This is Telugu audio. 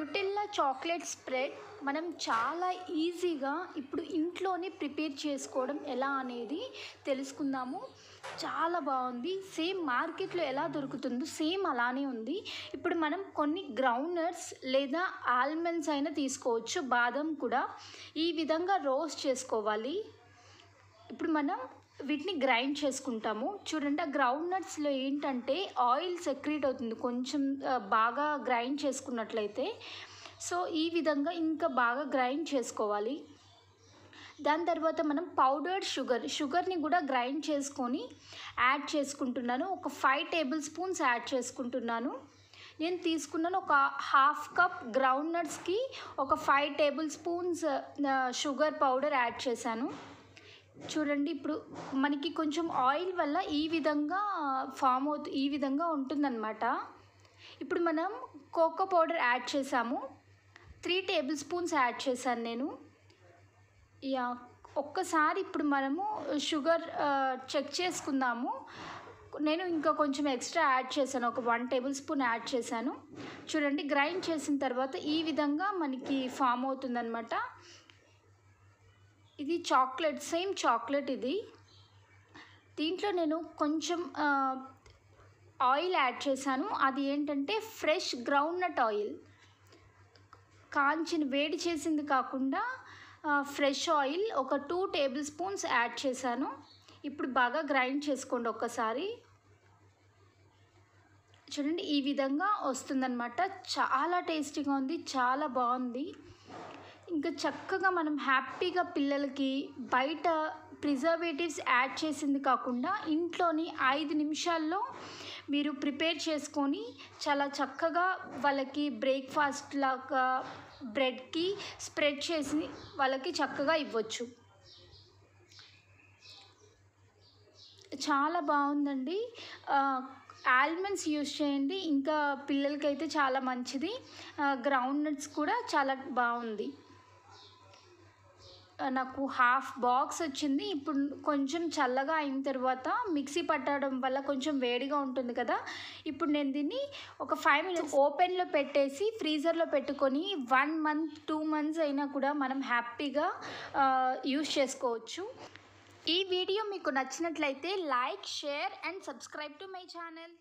న్యూటెల్లా చాక్లెట్ స్ప్రెడ్ మనం చాలా ఈజీగా ఇప్పుడు ఇంట్లోనే ప్రిపేర్ చేసుకోవడం ఎలా అనేది తెలుసుకుందాము చాలా బాగుంది సేమ్ మార్కెట్లో ఎలా దొరుకుతుందో సేమ్ అలానే ఉంది ఇప్పుడు మనం కొన్ని గ్రౌండ్నట్స్ లేదా ఆల్మండ్స్ అయినా తీసుకోవచ్చు బాదం కూడా ఈ విధంగా రోస్ట్ చేసుకోవాలి ఇప్పుడు మనం వీటిని గ్రైండ్ చేసుకుంటాము చూడండి ఆ గ్రౌండ్ నట్స్లో ఏంటంటే ఆయిల్ సెక్రీట్ అవుతుంది కొంచెం బాగా గ్రైండ్ చేసుకున్నట్లయితే సో ఈ విధంగా ఇంకా బాగా గ్రైండ్ చేసుకోవాలి దాని తర్వాత మనం పౌడర్డ్ షుగర్ షుగర్ని కూడా గ్రైండ్ చేసుకొని యాడ్ చేసుకుంటున్నాను ఒక ఫైవ్ టేబుల్ స్పూన్స్ యాడ్ చేసుకుంటున్నాను నేను తీసుకున్నాను ఒక హాఫ్ కప్ గ్రౌండ్ నట్స్కి ఒక five tablespoons sugar powder add చేశాను చూడండి ఇప్పుడు మనకి కొంచెం ఆయిల్ వల్ల ఈ విధంగా ఫామ్ అవుతు ఈ విధంగా ఉంటుందన్నమాట ఇప్పుడు మనం కోకో పౌడర్ యాడ్ చేసాము త్రీ టేబుల్ స్పూన్స్ యాడ్ చేశాను నేను యా ఒక్కసారి ఇప్పుడు మనము షుగర్ చెక్ చేసుకుందాము నేను ఇంకా కొంచెం ఎక్స్ట్రా యాడ్ చేశాను ఒక వన్ టేబుల్ స్పూన్ యాడ్ చేశాను చూడండి గ్రైండ్ చేసిన తర్వాత ఈ విధంగా మనకి ఫామ్ అవుతుందన్నమాట ఇది చాక్లెట్ సేమ్ చాక్లెట్ ఇది దీంట్లో నేను కొంచెం ఆయిల్ యాడ్ చేశాను అది ఏంటంటే ఫ్రెష్ గ్రౌండ్ నట్ ఆయిల్ కాంచిన వేడి చేసింది కాకుండా ఫ్రెష్ ఆయిల్ ఒక టూ టేబుల్ స్పూన్స్ యాడ్ చేశాను ఇప్పుడు బాగా గ్రైండ్ చేసుకోండి ఒక్కసారి చూడండి ఈ విధంగా వస్తుందన్నమాట చాలా టేస్టీగా ఉంది చాలా బాగుంది ఇంకా చక్కగా మనం హ్యాపీగా పిల్లలకి బయట ప్రిజర్వేటివ్స్ యాడ్ చేసింది కాకుండా ఇంట్లోని ఐదు నిమిషాల్లో మీరు ప్రిపేర్ చేసుకొని చాలా చక్కగా వాళ్ళకి బ్రేక్ఫాస్ట్ లాగా బ్రెడ్కి స్ప్రెడ్ చేసి వాళ్ళకి చక్కగా ఇవ్వచ్చు చాలా బాగుందండి ఆల్మండ్స్ యూజ్ చేయండి ఇంకా పిల్లలకైతే చాలా మంచిది గ్రౌండ్ నట్స్ కూడా చాలా బాగుంది నాకు హాఫ్ బాక్స్ వచ్చింది ఇప్పుడు కొంచెం చల్లగా అయిన తర్వాత మిక్సీ పట్టడం వల్ల కొంచెం వేడిగా ఉంటుంది కదా ఇప్పుడు నేను దీన్ని ఒక ఫైవ్ మినిట్స్ ఓపెన్లో పెట్టేసి ఫ్రీజర్లో పెట్టుకొని వన్ మంత్ టూ మంత్స్ అయినా కూడా మనం హ్యాపీగా యూస్ చేసుకోవచ్చు ఈ వీడియో మీకు నచ్చినట్లయితే like share and subscribe to my channel